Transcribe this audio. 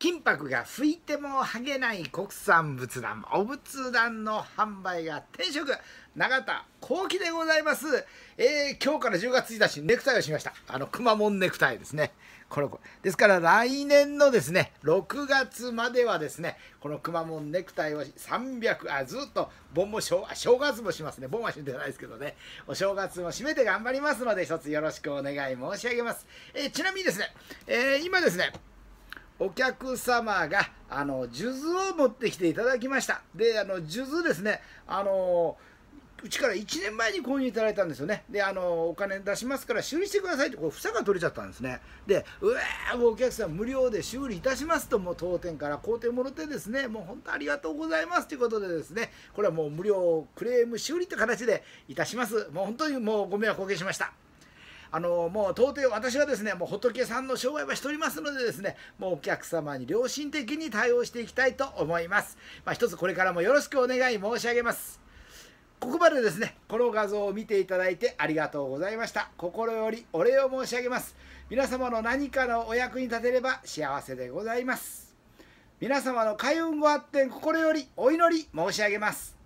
金箔が拭いても剥げない国産仏壇お仏壇の販売が転職永田幸喜でございます、えー、今日から10月1日ネクタイをしましたあのくまモンネクタイですねこの子ですから来年のですね6月まではですねこのくまモンネクタイを300あずっと盆も正正月もしますね盆は閉めてないですけどねお正月も締めて頑張りますので一つよろしくお願い申し上げます、えー、ちなみにですね、えー、今ですねお客様があの数珠を持ってきていただきましたであの数珠ですねあのうちから1年前に購入いただいたんですよね。で、あの、お金出しますから修理してくださいって、これ、房が取れちゃったんですね。で、うわー、お客さん無料で修理いたしますと、もう当店から工程もろてですね、もう本当ありがとうございますということでですね、これはもう無料クレーム修理って形でいたします。もう本当にもうご迷惑をおかけしました。あのもう到底私はですねもう仏さんの商売はしておりますのでですねもうお客様に良心的に対応していきたいと思います、まあ、一つこれからもよろしくお願い申し上げますここまでですねこの画像を見ていただいてありがとうございました心よりお礼を申し上げます皆様の何かのお役に立てれば幸せでございます皆様の開運ご発展心よりお祈り申し上げます